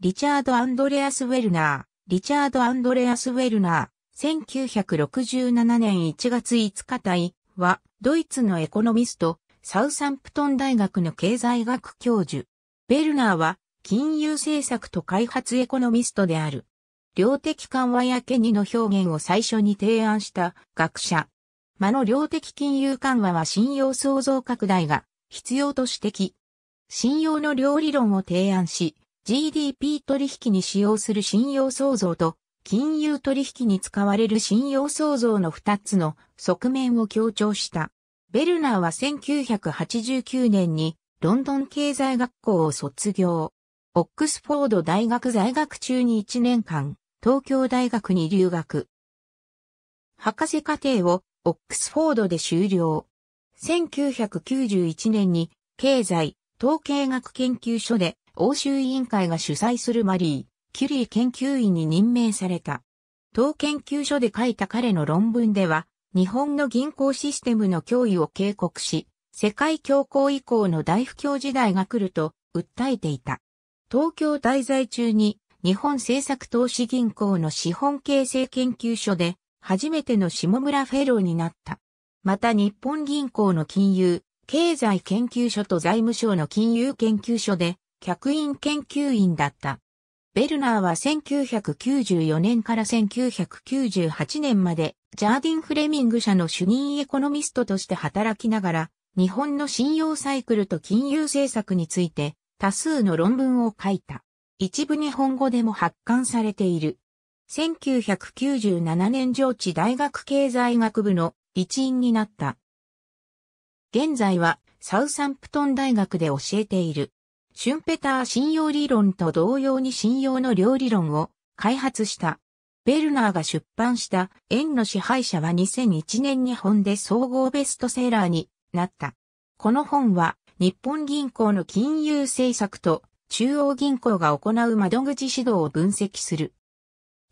リチャード・アンドレアス・ウェルナー、リチャード・アンドレアス・ウェルナー、1967年1月5日隊は、ドイツのエコノミスト、サウサンプトン大学の経済学教授。ウェルナーは、金融政策と開発エコノミストである。量的緩和やケニの表現を最初に提案した学者。間の量的金融緩和は信用創造拡大が必要と指摘。信用の量理論を提案し、GDP 取引に使用する信用創造と金融取引に使われる信用創造の二つの側面を強調した。ベルナーは1989年にロンドン経済学校を卒業。オックスフォード大学在学中に1年間、東京大学に留学。博士課程をオックスフォードで終了。1991年に経済統計学研究所で欧州委員会が主催するマリー・キュリー研究員に任命された。当研究所で書いた彼の論文では、日本の銀行システムの脅威を警告し、世界恐慌以降の大不況時代が来ると訴えていた。東京滞在中に日本政策投資銀行の資本形成研究所で初めての下村フェローになった。また日本銀行の金融、経済研究所と財務省の金融研究所で客員研究員だった。ベルナーは1994年から1998年までジャーディン・フレミング社の主任エコノミストとして働きながら、日本の信用サイクルと金融政策について多数の論文を書いた。一部日本語でも発刊されている。1997年上智大学経済学部の一員になった。現在はサウサンプトン大学で教えている。シュンペター信用理論と同様に信用の両理論を開発した。ベルナーが出版した円の支配者は2001年に本で総合ベストセラーになった。この本は日本銀行の金融政策と中央銀行が行う窓口指導を分析する。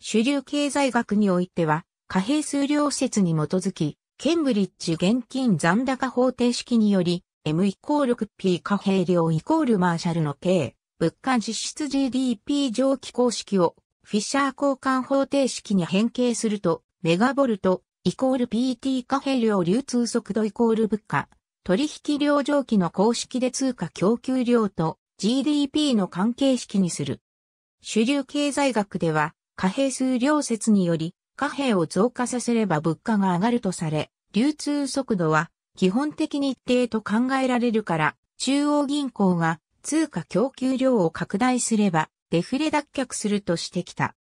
主流経済学においては貨幣数量説に基づき、ケンブリッジ現金残高方程式により M イコール P 貨幣量イコールマーシャルの K、物価実質 GDP 上記公式をフィッシャー交換方程式に変形すると、メガボルト、イコール PT 貨幣量流通速度イコール物価、取引量上記の公式で通貨供給量と GDP の関係式にする。主流経済学では、貨幣数量説により、貨幣を増加させれば物価が上がるとされ、流通速度は基本的に一定と考えられるから、中央銀行が通貨供給量を拡大すれば、デフレ脱却するとしてきた。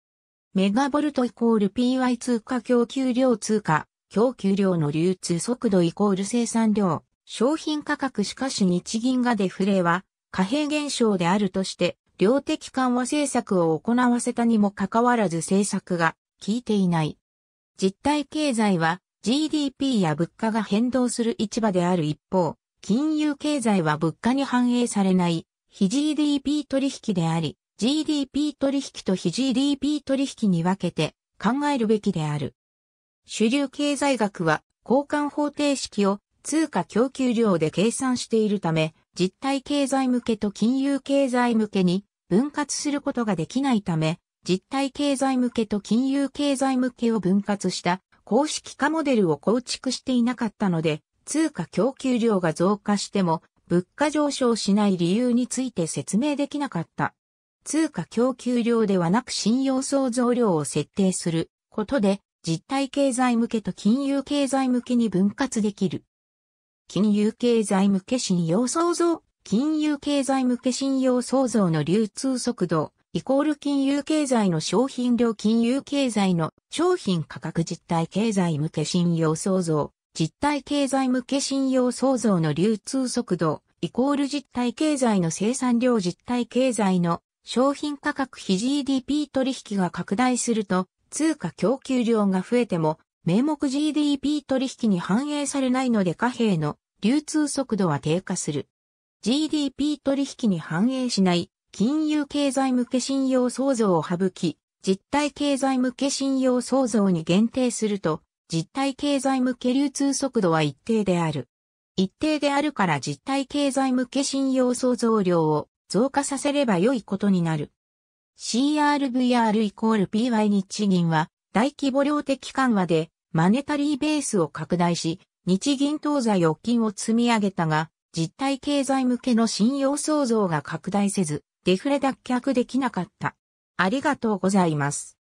メガボルトイコール PY 通貨供給量通貨、供給量の流通速度イコール生産量、商品価格しかし日銀がデフレは貨幣減少であるとして、量的緩和政策を行わせたにもかかわらず政策が効いていない。実体経済は GDP や物価が変動する市場である一方、金融経済は物価に反映されない、非 GDP 取引であり、GDP 取引と非 GDP 取引に分けて考えるべきである。主流経済学は交換方程式を通貨供給量で計算しているため、実体経済向けと金融経済向けに分割することができないため、実体経済向けと金融経済向けを分割した公式化モデルを構築していなかったので、通貨供給量が増加しても物価上昇しない理由について説明できなかった。通貨供給量ではなく信用創造量を設定することで実体経済向けと金融経済向けに分割できる。金融経済向け信用創造、金融経済向け信用創造の流通速度イコール金融経済の商品量金融経済の商品価格実体経済向け信用創造、実体経済向け信用創造の流通速度、イコール実体経済の生産量実体経済の商品価格比 GDP 取引が拡大すると、通貨供給量が増えても、名目 GDP 取引に反映されないので貨幣の流通速度は低下する。GDP 取引に反映しない金融経済向け信用創造を省き、実体経済向け信用創造に限定すると、実体経済向け流通速度は一定である。一定であるから実体経済向け信用創造量を増加させれば良いことになる。CRVR イコール PY 日銀は大規模量的緩和でマネタリーベースを拡大し、日銀東西預金を積み上げたが、実体経済向けの信用創造が拡大せず、デフレ脱却できなかった。ありがとうございます。